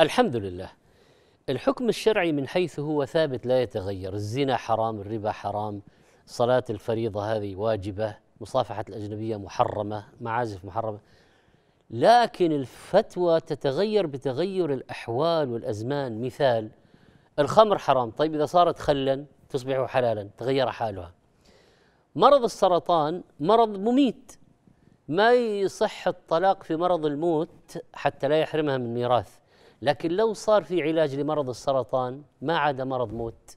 الحمد لله الحكم الشرعي من حيث هو ثابت لا يتغير الزنا حرام الربا حرام صلاة الفريضة هذه واجبة مصافحة الأجنبية محرمة معازف محرمة لكن الفتوى تتغير بتغير الأحوال والأزمان مثال الخمر حرام طيب إذا صارت خلا تصبح حلالا تغير حالها مرض السرطان مرض مميت ما يصح الطلاق في مرض الموت حتى لا يحرمها من ميراث لكن لو صار في علاج لمرض السرطان ما عاد مرض موت